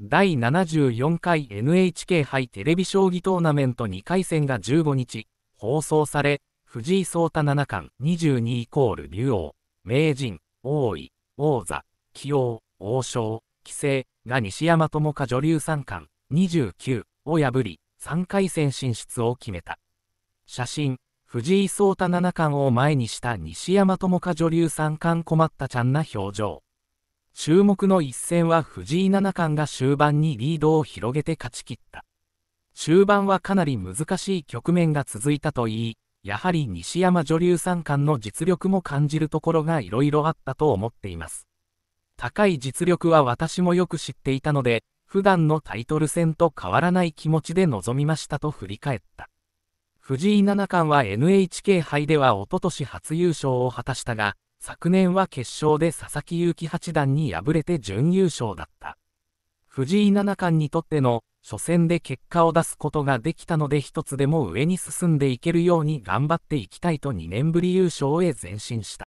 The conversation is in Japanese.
第74回 NHK 杯テレビ将棋トーナメント2回戦が15日、放送され、藤井聡太七冠22イコール竜王、名人、王位、王座、棋王、王将、棋聖が西山智香女流三冠29を破り、3回戦進出を決めた。写真、藤井聡太七冠を前にした西山智香女流三冠困ったちゃんな表情。注目の一戦は藤井七冠が終盤にリードを広げて勝ち切った。終盤はかなり難しい局面が続いたといい、やはり西山女流三冠の実力も感じるところがいろいろあったと思っています。高い実力は私もよく知っていたので、普段のタイトル戦と変わらない気持ちで臨みましたと振り返った。藤井七冠は NHK 杯ではおととし初優勝を果たしたが、昨年は決勝で佐々木勇気八段に敗れて準優勝だった。藤井七冠にとっての初戦で結果を出すことができたので一つでも上に進んでいけるように頑張っていきたいと2年ぶり優勝へ前進した。